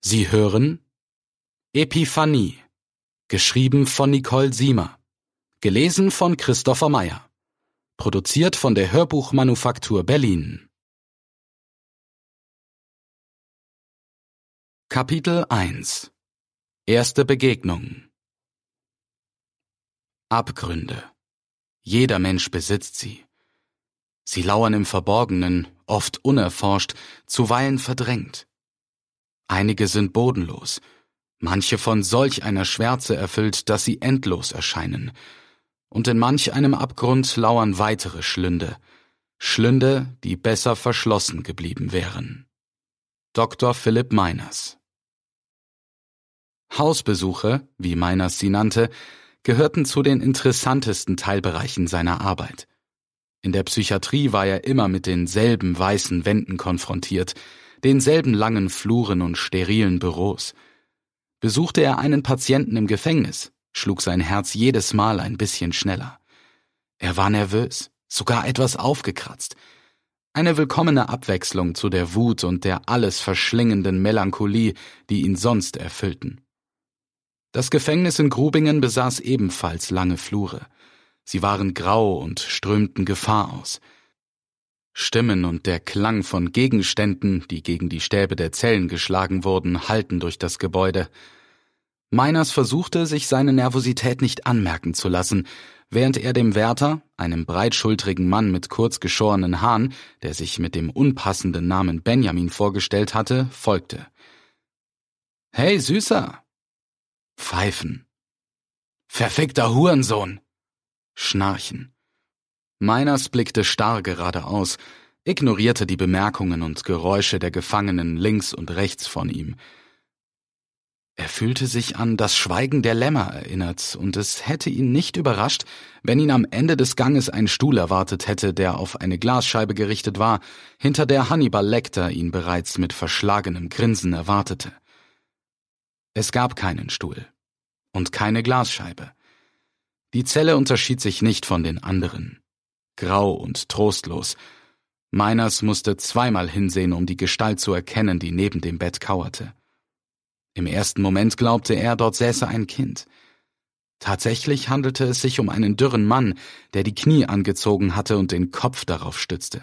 Sie hören Epiphanie, geschrieben von Nicole Siemer, gelesen von Christopher Meyer, produziert von der Hörbuchmanufaktur Berlin. Kapitel 1 Erste Begegnung Abgründe. Jeder Mensch besitzt sie. Sie lauern im Verborgenen, oft unerforscht, zuweilen verdrängt einige sind bodenlos, manche von solch einer Schwärze erfüllt, dass sie endlos erscheinen, und in manch einem Abgrund lauern weitere Schlünde, Schlünde, die besser verschlossen geblieben wären. Dr. Philipp Meiners Hausbesuche, wie Meiners sie nannte, gehörten zu den interessantesten Teilbereichen seiner Arbeit. In der Psychiatrie war er immer mit denselben weißen Wänden konfrontiert, denselben langen Fluren und sterilen Büros. Besuchte er einen Patienten im Gefängnis, schlug sein Herz jedes Mal ein bisschen schneller. Er war nervös, sogar etwas aufgekratzt. Eine willkommene Abwechslung zu der Wut und der alles verschlingenden Melancholie, die ihn sonst erfüllten. Das Gefängnis in Grubingen besaß ebenfalls lange Flure. Sie waren grau und strömten Gefahr aus. Stimmen und der Klang von Gegenständen, die gegen die Stäbe der Zellen geschlagen wurden, hallten durch das Gebäude. Meiners versuchte, sich seine Nervosität nicht anmerken zu lassen, während er dem Wärter, einem breitschultrigen Mann mit kurz geschorenen Haaren, der sich mit dem unpassenden Namen Benjamin vorgestellt hatte, folgte. Hey, Süßer! Pfeifen. Verfickter Hurensohn! Schnarchen. Meiners blickte starr geradeaus, ignorierte die Bemerkungen und Geräusche der Gefangenen links und rechts von ihm. Er fühlte sich an das Schweigen der Lämmer erinnert, und es hätte ihn nicht überrascht, wenn ihn am Ende des Ganges ein Stuhl erwartet hätte, der auf eine Glasscheibe gerichtet war, hinter der Hannibal Lecter ihn bereits mit verschlagenem Grinsen erwartete. Es gab keinen Stuhl und keine Glasscheibe. Die Zelle unterschied sich nicht von den anderen grau und trostlos. Meiners musste zweimal hinsehen, um die Gestalt zu erkennen, die neben dem Bett kauerte. Im ersten Moment glaubte er, dort säße ein Kind. Tatsächlich handelte es sich um einen dürren Mann, der die Knie angezogen hatte und den Kopf darauf stützte.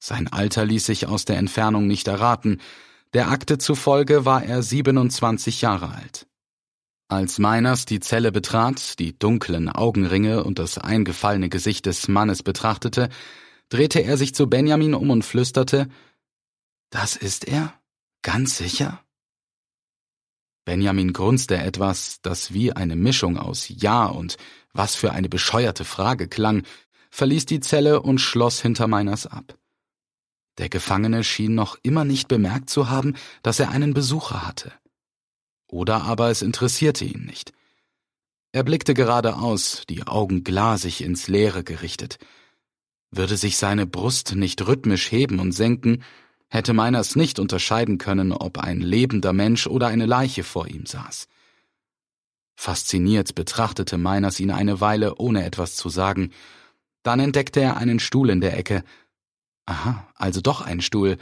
Sein Alter ließ sich aus der Entfernung nicht erraten, der Akte zufolge war er 27 Jahre alt. Als Meiners die Zelle betrat, die dunklen Augenringe und das eingefallene Gesicht des Mannes betrachtete, drehte er sich zu Benjamin um und flüsterte Das ist er? Ganz sicher? Benjamin grunzte etwas, das wie eine Mischung aus Ja und was für eine bescheuerte Frage klang, verließ die Zelle und schloss hinter Meiners ab. Der Gefangene schien noch immer nicht bemerkt zu haben, dass er einen Besucher hatte. Oder aber es interessierte ihn nicht. Er blickte geradeaus, die Augen glasig ins Leere gerichtet. Würde sich seine Brust nicht rhythmisch heben und senken, hätte Meiners nicht unterscheiden können, ob ein lebender Mensch oder eine Leiche vor ihm saß. Fasziniert betrachtete Meiners ihn eine Weile, ohne etwas zu sagen. Dann entdeckte er einen Stuhl in der Ecke. Aha, also doch ein Stuhl.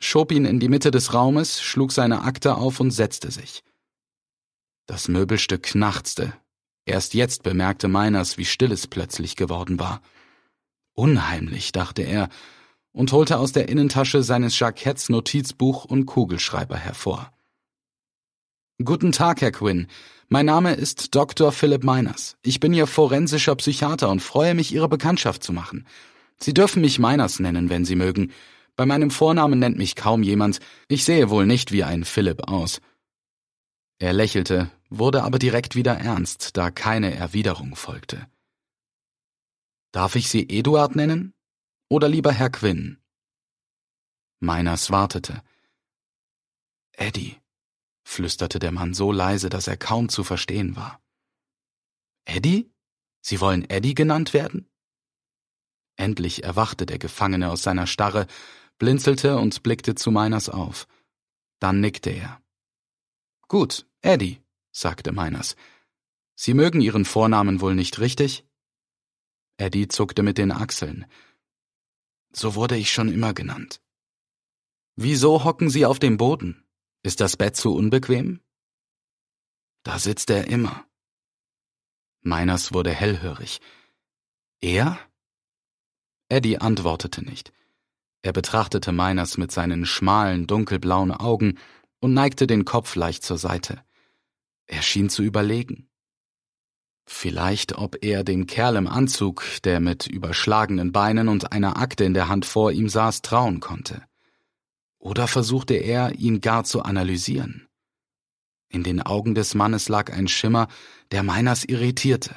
Schob ihn in die Mitte des Raumes, schlug seine Akte auf und setzte sich. Das Möbelstück knarzte. Erst jetzt bemerkte Meiners, wie still es plötzlich geworden war. Unheimlich, dachte er, und holte aus der Innentasche seines Jacketts Notizbuch und Kugelschreiber hervor. Guten Tag, Herr Quinn. Mein Name ist Dr. Philipp Meiners. Ich bin Ihr forensischer Psychiater und freue mich, Ihre Bekanntschaft zu machen. Sie dürfen mich Meiners nennen, wenn Sie mögen. Bei meinem Vornamen nennt mich kaum jemand. Ich sehe wohl nicht wie ein Philipp aus. Er lächelte, wurde aber direkt wieder ernst, da keine Erwiderung folgte. Darf ich Sie Eduard nennen? Oder lieber Herr Quinn? Meiners wartete. Eddie, flüsterte der Mann so leise, dass er kaum zu verstehen war. Eddie? Sie wollen Eddie genannt werden? Endlich erwachte der Gefangene aus seiner Starre, blinzelte und blickte zu Meiners auf. Dann nickte er. Gut, Eddie, sagte Meiners. Sie mögen Ihren Vornamen wohl nicht richtig? Eddie zuckte mit den Achseln. So wurde ich schon immer genannt. Wieso hocken Sie auf dem Boden? Ist das Bett zu unbequem? Da sitzt er immer. Meiners wurde hellhörig. Er? Eddie antwortete nicht. Er betrachtete Meiners mit seinen schmalen, dunkelblauen Augen und neigte den Kopf leicht zur Seite. Er schien zu überlegen. Vielleicht, ob er dem Kerl im Anzug, der mit überschlagenen Beinen und einer Akte in der Hand vor ihm saß, trauen konnte. Oder versuchte er, ihn gar zu analysieren. In den Augen des Mannes lag ein Schimmer, der Meiners irritierte.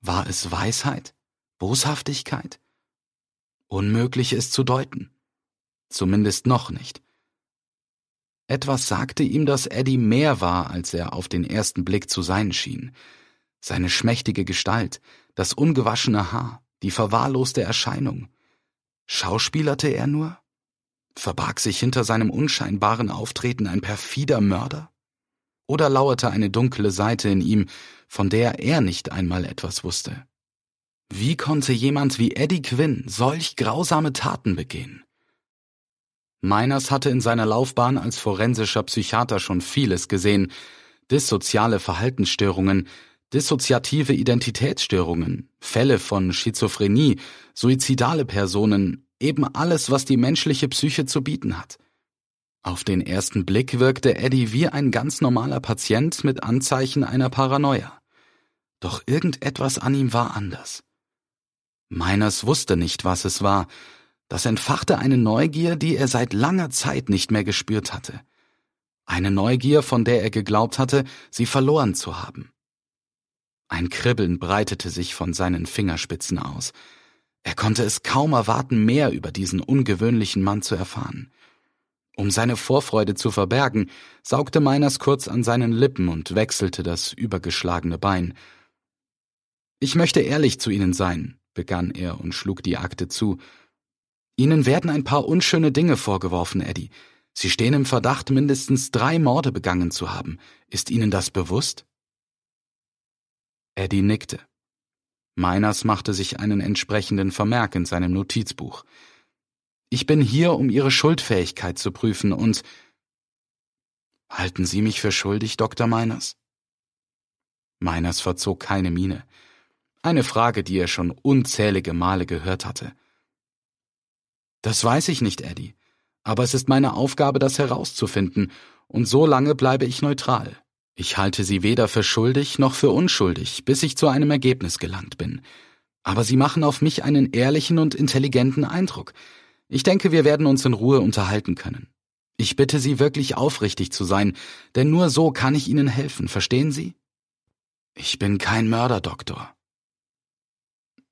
War es Weisheit? Boshaftigkeit? Unmöglich es zu deuten. Zumindest noch nicht. Etwas sagte ihm, dass Eddie mehr war, als er auf den ersten Blick zu sein schien. Seine schmächtige Gestalt, das ungewaschene Haar, die verwahrloste Erscheinung. Schauspielerte er nur? Verbarg sich hinter seinem unscheinbaren Auftreten ein perfider Mörder? Oder lauerte eine dunkle Seite in ihm, von der er nicht einmal etwas wusste? Wie konnte jemand wie Eddie Quinn solch grausame Taten begehen? Meiners hatte in seiner Laufbahn als forensischer Psychiater schon vieles gesehen. Dissoziale Verhaltensstörungen, dissoziative Identitätsstörungen, Fälle von Schizophrenie, suizidale Personen, eben alles, was die menschliche Psyche zu bieten hat. Auf den ersten Blick wirkte Eddie wie ein ganz normaler Patient mit Anzeichen einer Paranoia. Doch irgendetwas an ihm war anders. Meiners wusste nicht, was es war, das entfachte eine Neugier, die er seit langer Zeit nicht mehr gespürt hatte. Eine Neugier, von der er geglaubt hatte, sie verloren zu haben. Ein Kribbeln breitete sich von seinen Fingerspitzen aus. Er konnte es kaum erwarten, mehr über diesen ungewöhnlichen Mann zu erfahren. Um seine Vorfreude zu verbergen, saugte Meiners kurz an seinen Lippen und wechselte das übergeschlagene Bein. Ich möchte ehrlich zu Ihnen sein, begann er und schlug die Akte zu, Ihnen werden ein paar unschöne Dinge vorgeworfen, Eddie. Sie stehen im Verdacht, mindestens drei Morde begangen zu haben. Ist Ihnen das bewusst? Eddie nickte. Meiners machte sich einen entsprechenden Vermerk in seinem Notizbuch. Ich bin hier, um Ihre Schuldfähigkeit zu prüfen und Halten Sie mich für schuldig, Dr. Meiners? Meiners verzog keine Miene. Eine Frage, die er schon unzählige Male gehört hatte. Das weiß ich nicht, Eddie. Aber es ist meine Aufgabe, das herauszufinden, und so lange bleibe ich neutral. Ich halte sie weder für schuldig noch für unschuldig, bis ich zu einem Ergebnis gelangt bin. Aber sie machen auf mich einen ehrlichen und intelligenten Eindruck. Ich denke, wir werden uns in Ruhe unterhalten können. Ich bitte Sie wirklich aufrichtig zu sein, denn nur so kann ich Ihnen helfen, verstehen Sie? Ich bin kein Mörderdoktor.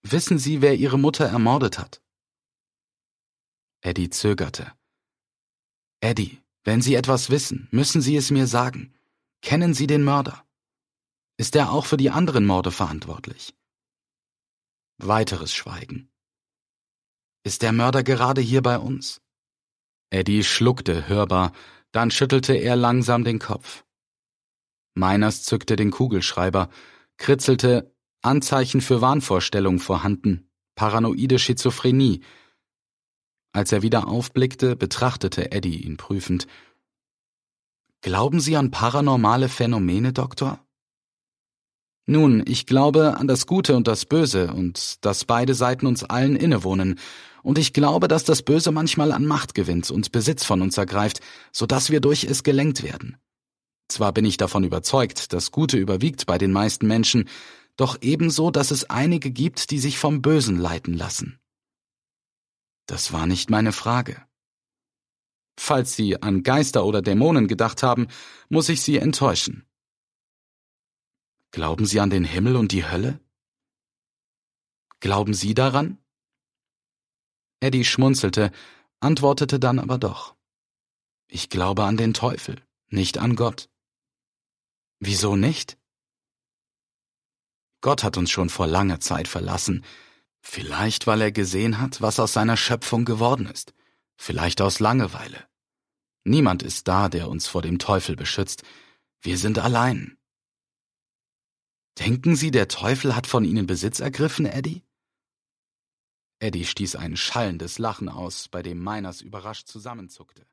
Wissen Sie, wer Ihre Mutter ermordet hat? Eddie zögerte. Eddie, wenn Sie etwas wissen, müssen Sie es mir sagen. Kennen Sie den Mörder? Ist er auch für die anderen Morde verantwortlich? Weiteres Schweigen. Ist der Mörder gerade hier bei uns? Eddie schluckte hörbar, dann schüttelte er langsam den Kopf. Meiners zückte den Kugelschreiber, kritzelte Anzeichen für Wahnvorstellung vorhanden, paranoide Schizophrenie, als er wieder aufblickte, betrachtete Eddie ihn prüfend. Glauben Sie an paranormale Phänomene, Doktor? Nun, ich glaube an das Gute und das Böse und dass beide Seiten uns allen innewohnen. Und ich glaube, dass das Böse manchmal an Macht gewinnt und Besitz von uns ergreift, so dass wir durch es gelenkt werden. Zwar bin ich davon überzeugt, das Gute überwiegt bei den meisten Menschen, doch ebenso, dass es einige gibt, die sich vom Bösen leiten lassen. Das war nicht meine Frage. Falls Sie an Geister oder Dämonen gedacht haben, muss ich Sie enttäuschen. Glauben Sie an den Himmel und die Hölle? Glauben Sie daran? Eddie schmunzelte, antwortete dann aber doch. Ich glaube an den Teufel, nicht an Gott. Wieso nicht? Gott hat uns schon vor langer Zeit verlassen, Vielleicht, weil er gesehen hat, was aus seiner Schöpfung geworden ist. Vielleicht aus Langeweile. Niemand ist da, der uns vor dem Teufel beschützt. Wir sind allein. Denken Sie, der Teufel hat von Ihnen Besitz ergriffen, Eddie? Eddie stieß ein schallendes Lachen aus, bei dem Meiners überrascht zusammenzuckte.